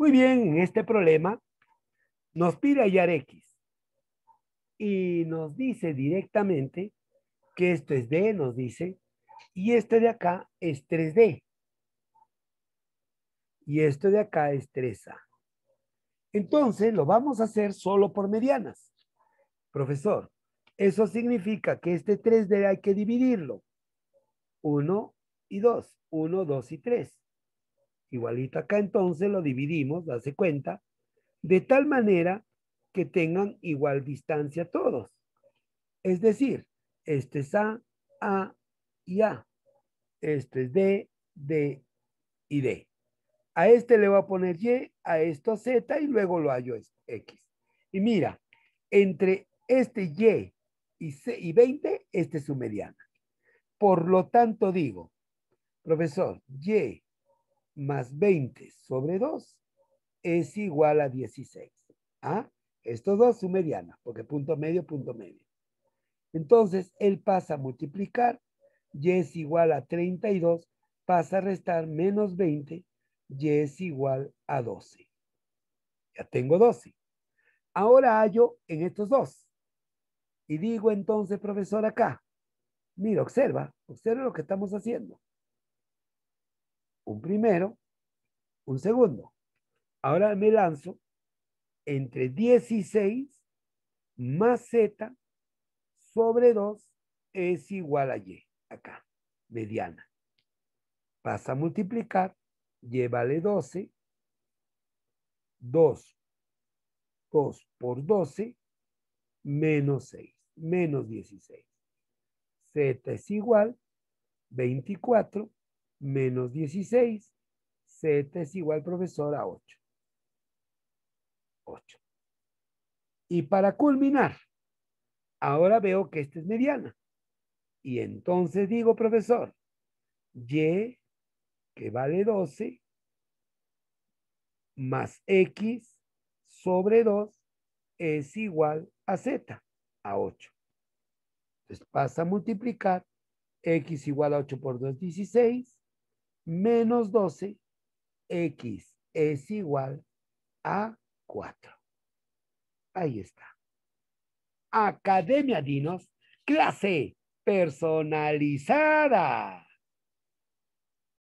Muy bien, en este problema nos pide hallar X y nos dice directamente que esto es D, nos dice, y este de acá es 3D. Y esto de acá es 3A. Entonces lo vamos a hacer solo por medianas. Profesor, eso significa que este 3D hay que dividirlo. 1 y 2, 1, 2 y 3 igualito acá, entonces lo dividimos, hace cuenta, de tal manera que tengan igual distancia todos. Es decir, este es A, A y A. Este es D, D y D. A este le voy a poner Y, a esto Z y luego lo hallo X. Y mira, entre este Y y, C, y 20, este es su mediana. Por lo tanto digo, profesor, Y más 20 sobre 2 es igual a 16. ¿Ah? Estos dos su mediana, porque punto medio, punto medio. Entonces, él pasa a multiplicar, y es igual a 32, pasa a restar menos 20, y es igual a 12. Ya tengo 12. Ahora hallo en estos dos. Y digo entonces, profesor, acá. Mira, observa, observa lo que estamos haciendo un primero, un segundo. Ahora me lanzo entre 16 más Z sobre 2 es igual a Y, acá, mediana. Pasa a multiplicar, Llévale 12, 2, 2 por 12, menos 6, menos 16. Z es igual 24 menos 16, Z es igual, profesor, a 8. 8. Y para culminar, ahora veo que esta es mediana. Y entonces digo, profesor, Y, que vale 12, más X sobre 2 es igual a Z, a 8. Entonces pasa a multiplicar X igual a 8 por 2, 16 menos 12x es igual a 4. Ahí está. Academia Dinos, clase personalizada.